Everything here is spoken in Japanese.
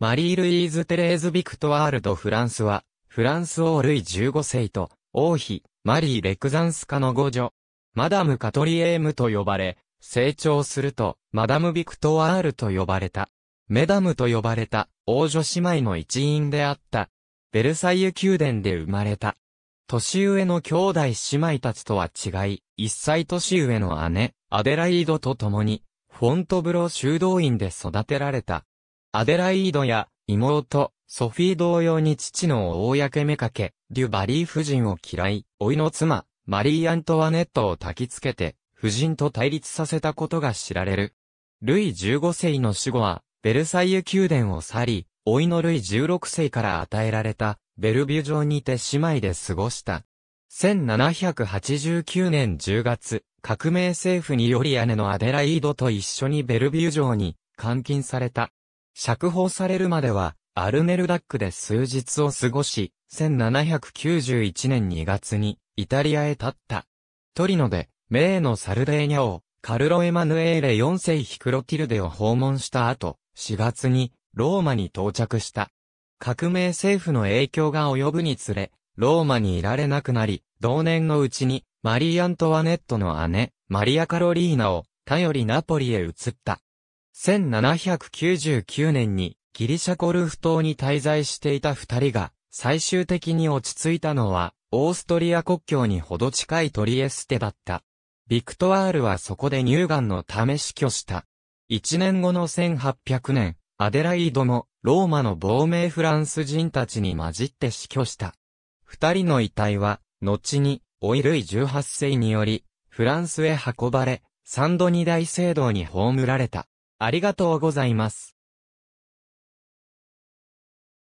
マリー・ルイーズ・テレーズ・ビクトワールド・フランスは、フランス王ルイ15世と、王妃、マリー・レクザンスカの五女、マダム・カトリエームと呼ばれ、成長すると、マダム・ビクトワールと呼ばれた。メダムと呼ばれた、王女姉妹の一員であった。ベルサイユ宮殿で生まれた。年上の兄弟姉妹たちとは違い、一歳年上の姉、アデライードと共に、フォントブロ修道院で育てられた。アデライードや妹、ソフィー同様に父の公めかけ、デュバリー夫人を嫌い、老いの妻、マリー・アントワネットを焚きつけて、夫人と対立させたことが知られる。ルイ15世の死後は、ベルサイユ宮殿を去り、老いのルイ16世から与えられた、ベルビュ城にて姉妹で過ごした。1789年10月、革命政府により姉のアデライードと一緒にベルビュ城に監禁された。釈放されるまでは、アルネルダックで数日を過ごし、1791年2月にイタリアへ立った。トリノで、名のサルデーニャ王、カルロ・エマヌエーレ4世ヒクロティルデを訪問した後、4月にローマに到着した。革命政府の影響が及ぶにつれ、ローマにいられなくなり、同年のうちにマリー・アントワネットの姉、マリア・カロリーナを頼りナポリへ移った。1799年にギリシャコルフ島に滞在していた二人が、最終的に落ち着いたのは、オーストリア国境にほど近いトリエステだった。ビクトワールはそこで乳がんのため死去した。一年後の1800年、アデライドも、ローマの亡命フランス人たちに混じって死去した。二人の遺体は、後に、オイルイ18世により、フランスへ運ばれ、サンドニ大聖堂に葬られた。ありがとうございます。